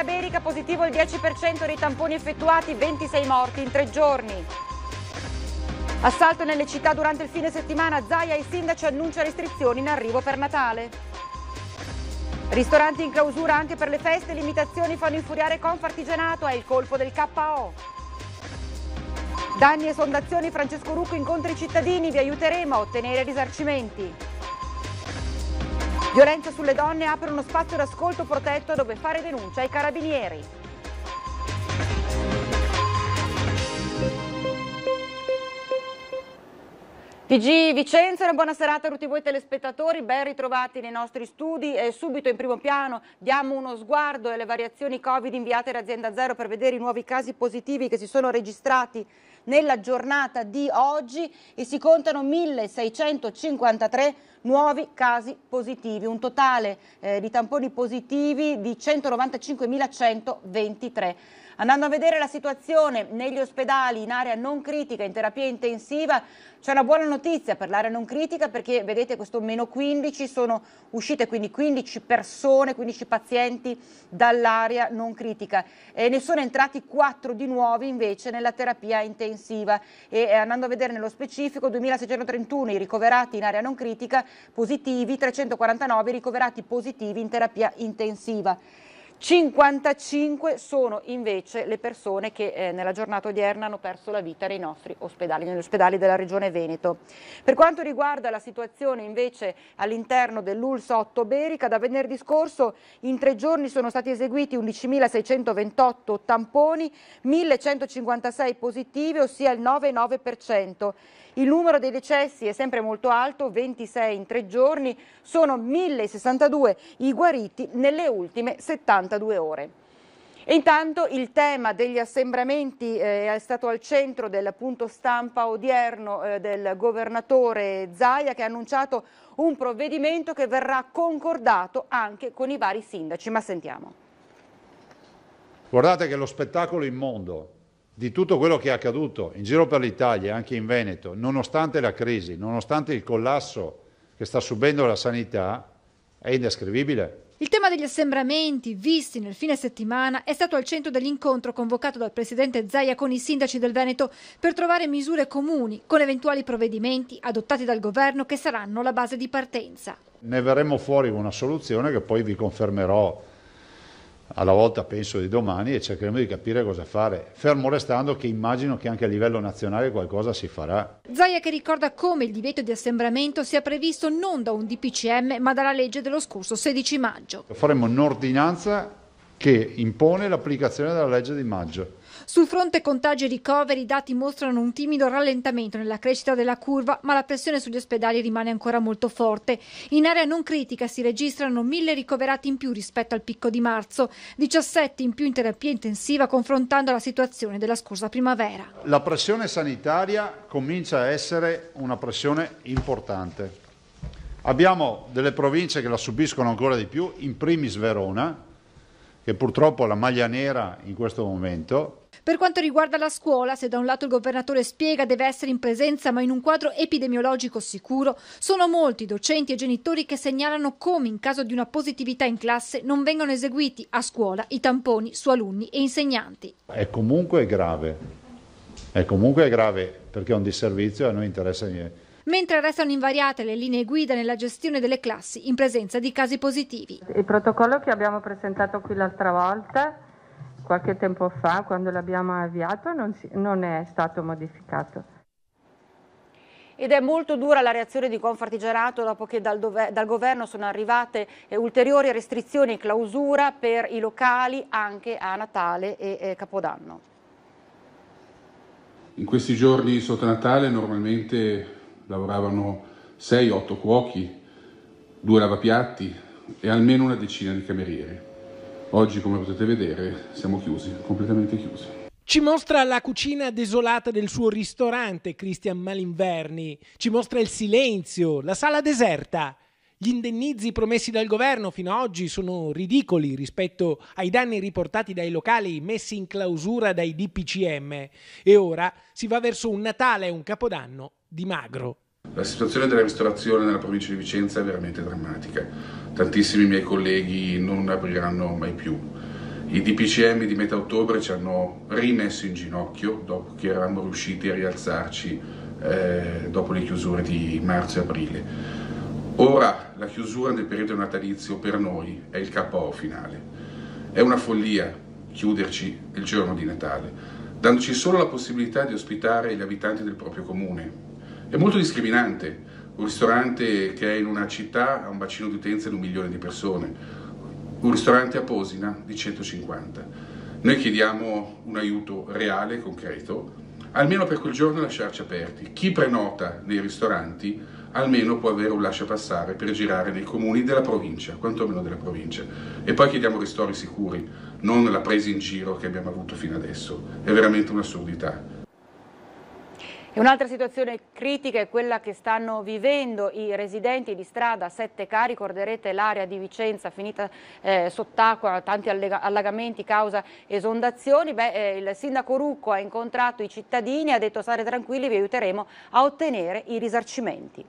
Assemblea Berica positivo il 10% dei tamponi effettuati, 26 morti in tre giorni. Assalto nelle città durante il fine settimana, Zaia e sindaci annuncia restrizioni in arrivo per Natale. Ristoranti in clausura anche per le feste, limitazioni fanno infuriare Confartigianato, è il colpo del KO. Danni e sondazioni, Francesco Rucco incontra i cittadini, vi aiuteremo a ottenere risarcimenti. Violenza sulle donne apre uno spazio d'ascolto protetto dove fare denuncia ai carabinieri. TG Vicenza, una buona serata a tutti voi telespettatori, ben ritrovati nei nostri studi e subito in primo piano diamo uno sguardo alle variazioni Covid inviate da Azienda Zero per vedere i nuovi casi positivi che si sono registrati nella giornata di oggi e si contano 1653 nuovi casi positivi, un totale eh, di tamponi positivi di 195.123. Andando a vedere la situazione negli ospedali in area non critica, in terapia intensiva, c'è una buona notizia per l'area non critica perché vedete questo meno 15 sono uscite quindi 15 persone, 15 pazienti dall'area non critica e ne sono entrati 4 di nuovi invece nella terapia intensiva e eh, andando a vedere nello specifico 2631 i ricoverati in area non critica positivi, 349 i ricoverati positivi in terapia intensiva. 55 sono invece le persone che eh, nella giornata odierna hanno perso la vita nei nostri ospedali, negli ospedali della Regione Veneto. Per quanto riguarda la situazione invece all'interno dell'Ulsa 8 Berica, da venerdì scorso in tre giorni sono stati eseguiti 11.628 tamponi, 1.156 positivi, ossia il 9,9%. Il numero dei decessi è sempre molto alto, 26 in tre giorni, sono 1062 i guariti nelle ultime 72 ore. E intanto il tema degli assembramenti eh, è stato al centro del punto stampa odierno eh, del governatore Zaia che ha annunciato un provvedimento che verrà concordato anche con i vari sindaci. Ma sentiamo. Guardate che lo spettacolo immondo di tutto quello che è accaduto in giro per l'Italia, e anche in Veneto, nonostante la crisi, nonostante il collasso che sta subendo la sanità, è indescrivibile. Il tema degli assembramenti visti nel fine settimana è stato al centro dell'incontro convocato dal presidente Zaia con i sindaci del Veneto per trovare misure comuni con eventuali provvedimenti adottati dal governo che saranno la base di partenza. Ne verremo fuori una soluzione che poi vi confermerò alla volta penso di domani e cercheremo di capire cosa fare, fermo restando che immagino che anche a livello nazionale qualcosa si farà. Zaia che ricorda come il divieto di assembramento sia previsto non da un DPCM ma dalla legge dello scorso 16 maggio. Faremo un'ordinanza che impone l'applicazione della legge di maggio. Sul fronte contagio e ricoveri i dati mostrano un timido rallentamento nella crescita della curva, ma la pressione sugli ospedali rimane ancora molto forte. In area non critica si registrano 1000 ricoverati in più rispetto al picco di marzo, 17 in più in terapia intensiva confrontando la situazione della scorsa primavera. La pressione sanitaria comincia a essere una pressione importante. Abbiamo delle province che la subiscono ancora di più, in primis Verona, che purtroppo ha la maglia nera in questo momento, per quanto riguarda la scuola, se da un lato il governatore spiega deve essere in presenza ma in un quadro epidemiologico sicuro, sono molti docenti e genitori che segnalano come in caso di una positività in classe non vengono eseguiti a scuola i tamponi su alunni e insegnanti. È comunque grave, è comunque grave perché è un disservizio e a noi interessa niente mentre restano invariate le linee guida nella gestione delle classi in presenza di casi positivi. Il protocollo che abbiamo presentato qui l'altra volta qualche tempo fa, quando l'abbiamo avviato, non, si, non è stato modificato. Ed è molto dura la reazione di Confartigianato dopo che dal, dal, governo sono arrivate eh, ulteriori restrizioni e clausura per i locali anche a Natale e eh, Capodanno. In questi giorni sotto Natale normalmente lavoravano 6-8 cuochi, due lavapiatti e almeno una decina di cameriere. Oggi, come potete vedere, siamo chiusi, completamente chiusi. Ci mostra la cucina desolata del suo ristorante, Christian Malinverni. Ci mostra il silenzio, la sala deserta. Gli indennizi promessi dal governo fino ad oggi sono ridicoli rispetto ai danni riportati dai locali messi in clausura dai DPCM e ora si va verso un Natale e un Capodanno di magro. La situazione della ristorazione nella provincia di Vicenza è veramente drammatica. Tantissimi miei colleghi non apriranno mai più. I DPCM di metà ottobre ci hanno rimesso in ginocchio dopo che eravamo riusciti a rialzarci eh, dopo le chiusure di marzo e aprile. Ora la chiusura del periodo natalizio per noi è il KO finale. È una follia chiuderci il giorno di Natale, dandoci solo la possibilità di ospitare gli abitanti del proprio comune, è molto discriminante. Un ristorante che è in una città ha un bacino di utenza di un milione di persone, un ristorante a Posina di 150. Noi chiediamo un aiuto reale, concreto, almeno per quel giorno lasciarci aperti. Chi prenota nei ristoranti almeno può avere un lascia passare per girare nei comuni della provincia, quantomeno della provincia. E poi chiediamo ristori sicuri, non la presa in giro che abbiamo avuto fino adesso. È veramente un'assurdità un'altra situazione critica è quella che stanno vivendo i residenti di strada Sette k ricorderete l'area di Vicenza finita eh, sott'acqua, tanti allagamenti causa esondazioni, Beh, eh, il sindaco Rucco ha incontrato i cittadini e ha detto stare tranquilli vi aiuteremo a ottenere i risarcimenti.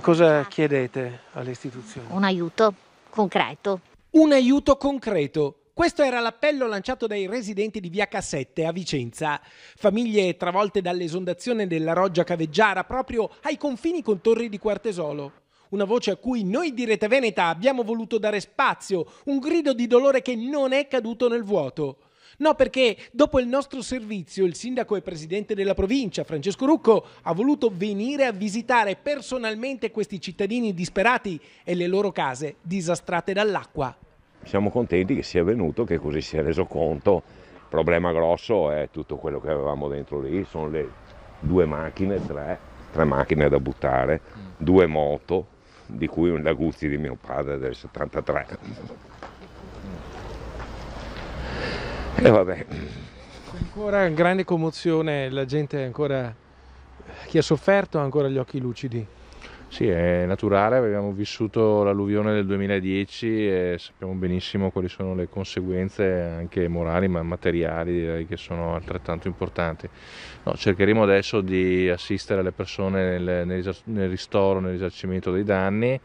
Cosa chiedete alle istituzioni? Un aiuto concreto. Un aiuto concreto questo era l'appello lanciato dai residenti di Via Cassette a Vicenza, famiglie travolte dall'esondazione della Roggia Caveggiara proprio ai confini con Torri di Quartesolo. Una voce a cui noi di Rete Veneta abbiamo voluto dare spazio, un grido di dolore che non è caduto nel vuoto. No, perché dopo il nostro servizio il sindaco e presidente della provincia, Francesco Rucco, ha voluto venire a visitare personalmente questi cittadini disperati e le loro case disastrate dall'acqua siamo contenti che sia venuto, che così si è reso conto. Il problema grosso è tutto quello che avevamo dentro lì, sono le due macchine, tre, tre macchine da buttare, mm. due moto, di cui un Laguzzi di mio padre del 73. E vabbè. Ancora grande commozione, la gente ancora, chi ha sofferto ha ancora gli occhi lucidi. Sì, è naturale, abbiamo vissuto l'alluvione del 2010 e sappiamo benissimo quali sono le conseguenze anche morali ma materiali direi, che sono altrettanto importanti. No, cercheremo adesso di assistere le persone nel, nel, nel ristoro, nel risarcimento dei danni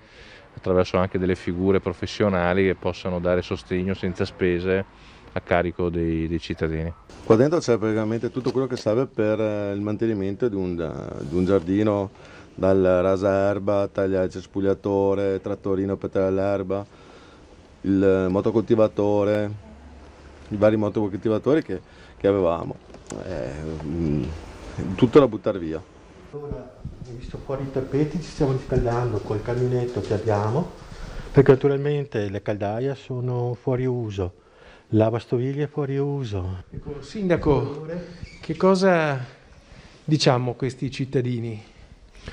attraverso anche delle figure professionali che possano dare sostegno senza spese a carico dei, dei, cittadini. Qua dentro c'è praticamente tutto quello che serve per eh, il mantenimento di un, eh, di un giardino dal raserba, il cespugliatore, trattorino per tagliare l'erba, il motocoltivatore, i vari motocoltivatori che, che avevamo. Eh, mm, tutto da buttare via. Allora, visto fuori i tappeti ci stiamo riscaldando col camionetto che abbiamo, perché naturalmente le caldaie sono fuori uso lavastoviglie fuori uso. Ecco, Sindaco, che cosa diciamo a questi cittadini?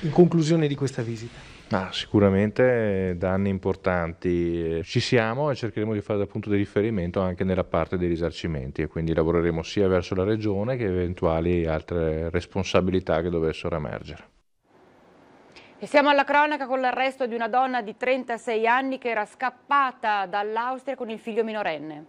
in conclusione di questa visita? Ah, sicuramente danni importanti. Ci siamo e cercheremo di fare da punto di riferimento anche nella parte dei risarcimenti e quindi lavoreremo sia verso la Regione che eventuali altre responsabilità che dovessero emergere. E siamo alla cronaca con l'arresto di una donna di 36 anni che era scappata dall'Austria con il figlio minorenne.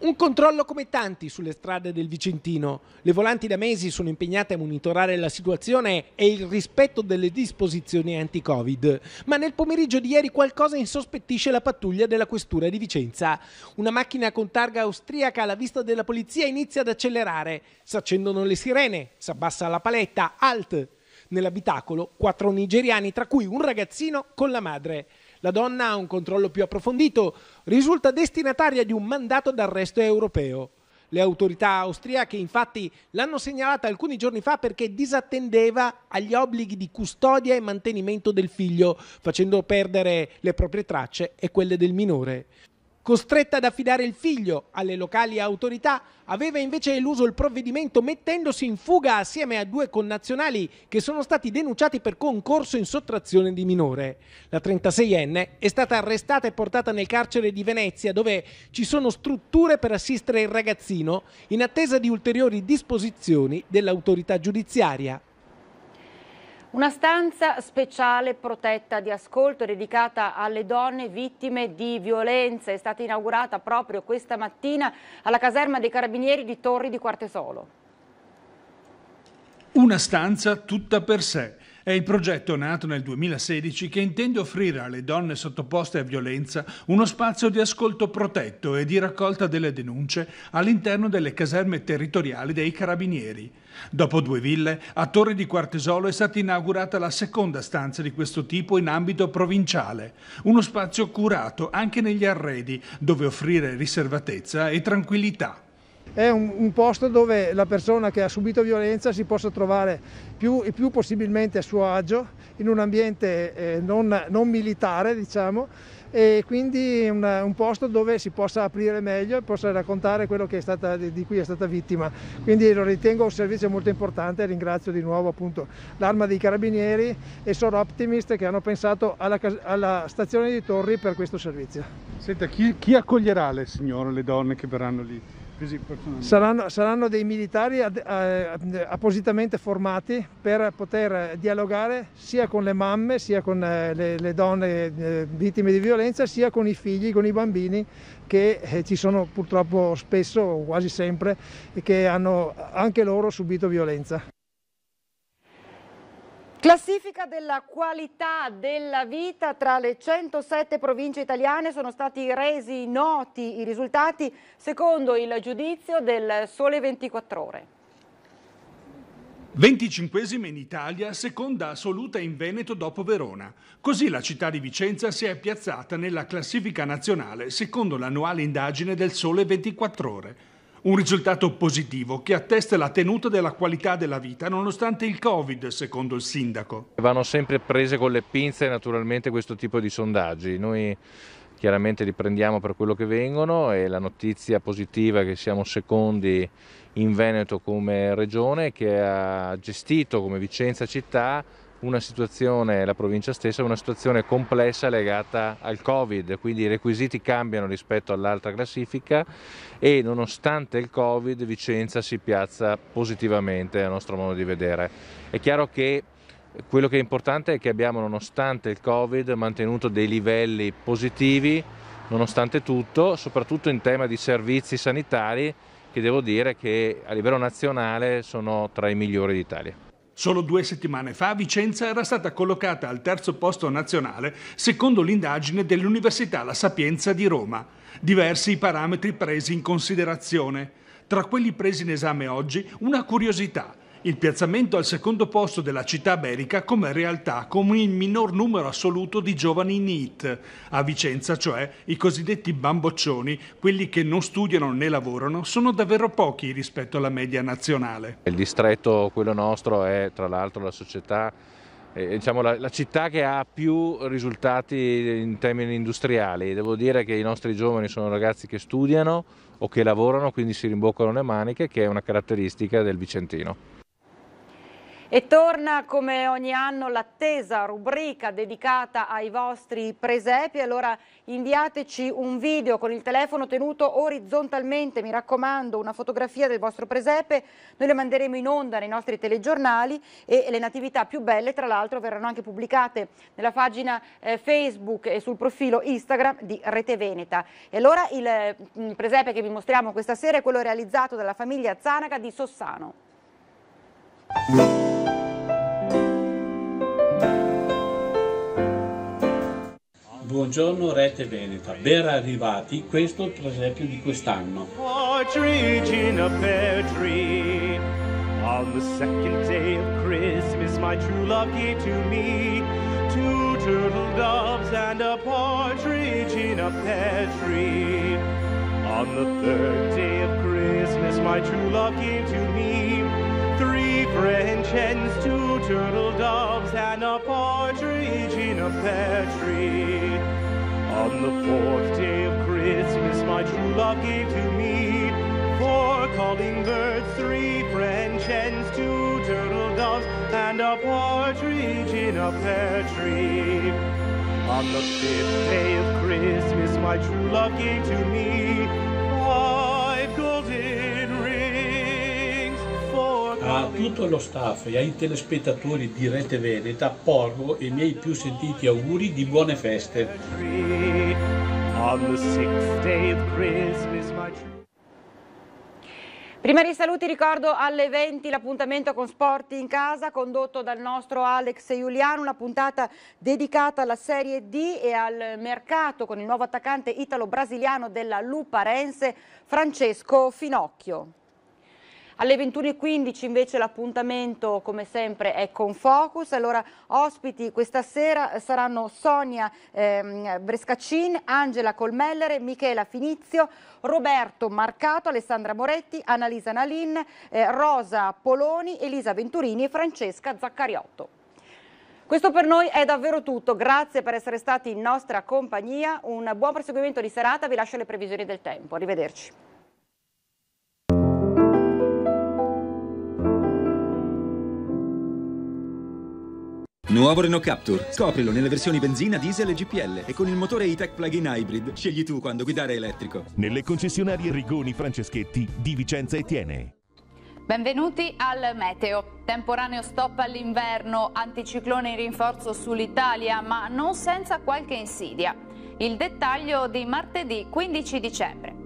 Un controllo come tanti sulle strade del Vicentino. Le volanti da mesi sono impegnate a monitorare la situazione e il rispetto delle disposizioni anti-Covid. Ma nel pomeriggio di ieri qualcosa insospettisce la pattuglia della questura di Vicenza. Una macchina con targa austriaca alla vista della polizia inizia ad accelerare. Si accendono le sirene, si abbassa la paletta, alt. Nell'abitacolo quattro nigeriani, tra cui un ragazzino con la madre. La donna ha un controllo più approfondito, risulta destinataria di un mandato d'arresto europeo. Le autorità austriache infatti l'hanno segnalata alcuni giorni fa perché disattendeva agli obblighi di custodia e mantenimento del figlio, facendo perdere le proprie tracce e quelle del minore. Costretta ad affidare il figlio alle locali autorità, aveva invece eluso il provvedimento mettendosi in fuga assieme a due connazionali che sono stati denunciati per concorso in sottrazione di minore. La 36enne è stata arrestata e portata nel carcere di Venezia dove ci sono strutture per assistere il ragazzino in attesa di ulteriori disposizioni dell'autorità giudiziaria. Una stanza speciale protetta di ascolto dedicata alle donne vittime di violenza è stata inaugurata proprio questa mattina alla caserma dei carabinieri di Torri di Quartesolo. Una stanza tutta per sé è il progetto nato nel 2016 che intende offrire alle donne sottoposte a violenza uno spazio di ascolto protetto e di raccolta delle denunce all'interno delle caserme territoriali dei carabinieri. Dopo due ville, a Torre di Quartesolo è stata inaugurata la seconda stanza di questo tipo in ambito provinciale, uno spazio curato anche negli arredi dove offrire riservatezza e tranquillità è un, un, posto dove la persona che ha subito violenza si possa trovare più più possibilmente a suo agio in un ambiente eh, non, non, militare diciamo e quindi una, un posto dove si possa aprire meglio e possa raccontare quello stata, di cui è stata vittima. Quindi lo ritengo un servizio molto importante e ringrazio di nuovo appunto l'Arma dei Carabinieri e Sor Optimist che hanno pensato alla, alla stazione di Torri per questo servizio. Senta, chi, chi accoglierà le signore, le donne che verranno lì? Saranno, saranno, dei militari ad, eh, appositamente formati per poter dialogare sia con le mamme, sia con eh, le, le, donne eh, vittime di violenza, sia con i figli, con i bambini che eh, ci sono purtroppo spesso, quasi sempre, e che hanno anche loro subito violenza. Classifica della qualità della vita tra le 107 province italiane sono stati resi noti i risultati secondo il giudizio del Sole 24 Ore. 25esima in Italia, seconda assoluta in Veneto dopo Verona. Così la città di Vicenza si è piazzata nella classifica nazionale secondo l'annuale indagine del Sole 24 Ore. Un risultato positivo che attesta la tenuta della qualità della vita nonostante il Covid, secondo il sindaco. Vanno sempre prese con le pinze naturalmente questo tipo di sondaggi. Noi chiaramente li prendiamo per quello che vengono e la notizia positiva è che siamo secondi in Veneto come regione che ha gestito come Vicenza città una situazione, la provincia stessa, una situazione complessa legata al Covid, quindi i requisiti cambiano rispetto all'altra classifica e nonostante il Covid Vicenza si piazza positivamente a nostro modo di vedere. È chiaro che quello che è importante è che abbiamo nonostante il Covid mantenuto dei livelli positivi, nonostante tutto, soprattutto in tema di servizi sanitari che devo dire che a livello nazionale sono tra i migliori d'Italia. Solo due settimane fa Vicenza era stata collocata al terzo posto nazionale secondo l'indagine dell'Università La Sapienza di Roma. Diversi i parametri presi in considerazione. Tra quelli presi in esame oggi, una curiosità – il piazzamento al secondo posto della città berica come realtà con il minor numero assoluto di giovani NEET, a Vicenza cioè i cosiddetti bamboccioni, quelli che non studiano né lavorano, sono davvero pochi rispetto alla media nazionale. Il distretto, quello nostro, è tra l'altro la società eh, diciamo, la, la, città che ha più risultati in termini industriali. Devo dire che i nostri giovani sono ragazzi che studiano o che lavorano, quindi si rimboccano le maniche, che è una caratteristica del Vicentino. E torna come ogni anno l'attesa rubrica dedicata ai vostri presepi. Allora inviateci un video con il telefono tenuto orizzontalmente, mi raccomando, una fotografia del vostro presepe. Noi le manderemo in onda nei nostri telegiornali e le natività più belle, tra l'altro, verranno anche pubblicate nella pagina eh, Facebook e sul profilo Instagram di Rete Veneta. E allora il mm, presepe che vi mostriamo questa sera è quello realizzato dalla famiglia Zanaga di Sossano. Buongiorno Rete Veneta, ben arrivati, questo è il presepio di quest'anno. On the second day of Christmas my true love gave to me Two turtle doves and a partridge in a pear tree On the third day of Christmas my true love gave to me French hens, two turtle doves, and a partridge in a pear tree. On the fourth day of Christmas, my true love gave to me four calling birds, three French hens, two turtle doves, and a partridge in a pear tree. On the fifth day of Christmas, my true love gave to me a tutto lo staff e ai telespettatori di Rete Veneta porgo i miei più sentiti auguri di buone feste. Prima di saluti ricordo alle 20 l'appuntamento con Sport in casa condotto dal nostro Alex Iuliano, una puntata dedicata alla Serie D e al mercato con il nuovo attaccante italo-brasiliano della Luparense Francesco Finocchio. Alle 21.15 invece l'appuntamento come sempre è con Focus, allora ospiti questa sera saranno Sonia ehm, Brescaccin, Angela Colmellere, Michela Finizio, Roberto Marcato, Alessandra Moretti, Annalisa Nalin, eh, Rosa Poloni, Elisa Venturini e Francesca Zaccariotto. Questo per noi è davvero tutto, grazie per essere stati in nostra compagnia, un buon proseguimento di serata, vi lascio le previsioni del tempo, arrivederci. Nuovo Renault Capture. Scoprilo nelle versioni benzina, diesel e GPL. E con il motore e-tech plug-in hybrid scegli tu quando guidare elettrico. Nelle concessionarie Rigoni Franceschetti di Vicenza e Tiene. Benvenuti al Meteo. Temporaneo stop all'inverno, anticiclone in rinforzo sull'Italia, ma non senza qualche insidia. Il dettaglio di martedì 15 dicembre.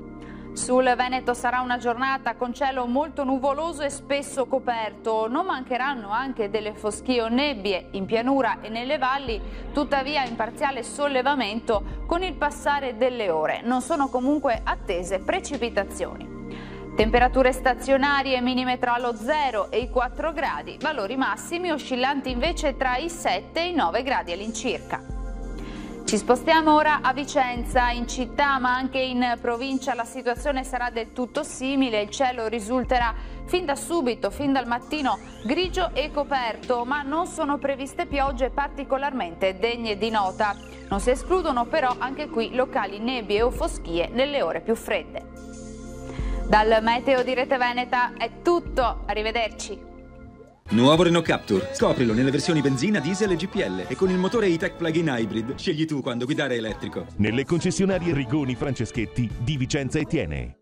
Sul Veneto sarà una giornata con cielo molto nuvoloso e spesso coperto. Non mancheranno anche delle foschie o nebbie in pianura e nelle valli, tuttavia in parziale sollevamento con il passare delle ore. Non sono comunque attese precipitazioni. Temperature stazionarie minime tra lo 0 e i 4 gradi, valori massimi oscillanti invece tra i 7 e i 9 gradi all'incirca. Ci spostiamo ora a Vicenza, in città ma anche in provincia la situazione sarà del tutto simile, il cielo risulterà fin da subito, fin dal mattino grigio e coperto, ma non sono previste piogge particolarmente degne di nota. Non si escludono però anche qui locali nebbie o foschie nelle ore più fredde. Dal meteo di Rete Veneta è tutto, arrivederci. Nuovo Renault Capture. Scoprilo nelle versioni benzina, diesel e GPL. E con il motore e-tech plug-in hybrid scegli tu quando guidare elettrico. Nelle concessionarie Rigoni Franceschetti di Vicenza e Tiene.